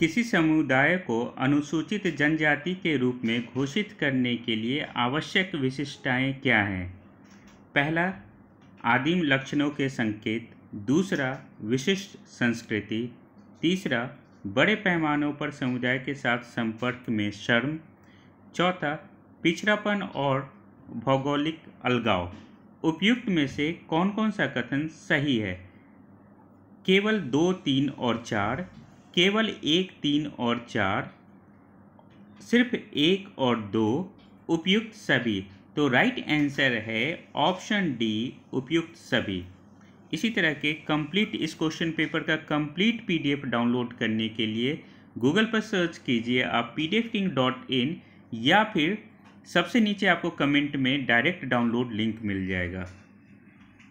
किसी समुदाय को अनुसूचित जनजाति के रूप में घोषित करने के लिए आवश्यक विशिष्टताएं क्या हैं पहला आदिम लक्षणों के संकेत दूसरा विशिष्ट संस्कृति तीसरा बड़े पैमानों पर समुदाय के साथ संपर्क में शर्म चौथा पिछड़ापन और भौगोलिक अलगाव उपयुक्त में से कौन कौन सा कथन सही है केवल दो तीन और चार केवल एक तीन और चार सिर्फ एक और दो उपयुक्त सभी तो राइट आंसर है ऑप्शन डी उपयुक्त सभी इसी तरह के कंप्लीट इस क्वेश्चन पेपर का कंप्लीट पीडीएफ डाउनलोड करने के लिए गूगल पर सर्च कीजिए आप पी या फिर सबसे नीचे आपको कमेंट में डायरेक्ट डाउनलोड लिंक मिल जाएगा